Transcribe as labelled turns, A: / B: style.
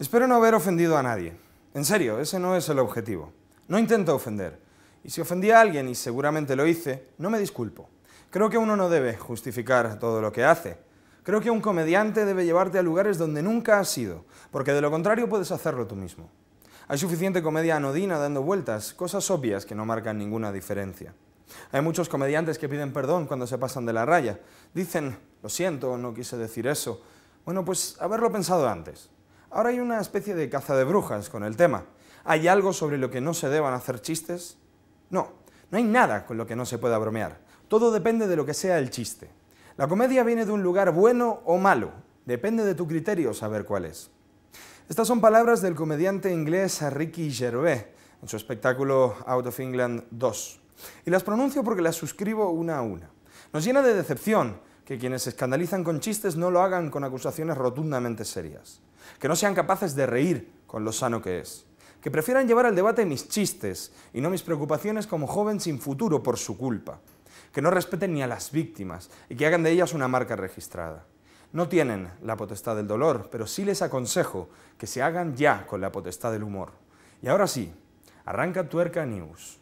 A: Espero no haber ofendido a nadie. En serio, ese no es el objetivo. No intento ofender. Y si ofendí a alguien, y seguramente lo hice, no me disculpo. Creo que uno no debe justificar todo lo que hace. Creo que un comediante debe llevarte a lugares donde nunca has ido, porque de lo contrario puedes hacerlo tú mismo. Hay suficiente comedia anodina dando vueltas, cosas obvias que no marcan ninguna diferencia. Hay muchos comediantes que piden perdón cuando se pasan de la raya. Dicen, lo siento, no quise decir eso. Bueno, pues haberlo pensado antes. Ahora hay una especie de caza de brujas con el tema. ¿Hay algo sobre lo que no se deban hacer chistes? No, no hay nada con lo que no se pueda bromear. Todo depende de lo que sea el chiste. La comedia viene de un lugar bueno o malo. Depende de tu criterio saber cuál es. Estas son palabras del comediante inglés Ricky Gervais en su espectáculo Out of England 2. Y las pronuncio porque las suscribo una a una. Nos llena de decepción que quienes se escandalizan con chistes no lo hagan con acusaciones rotundamente serias que no sean capaces de reír con lo sano que es, que prefieran llevar al debate mis chistes y no mis preocupaciones como joven sin futuro por su culpa, que no respeten ni a las víctimas y que hagan de ellas una marca registrada. No tienen la potestad del dolor, pero sí les aconsejo que se hagan ya con la potestad del humor. Y ahora sí, arranca Tuerca News.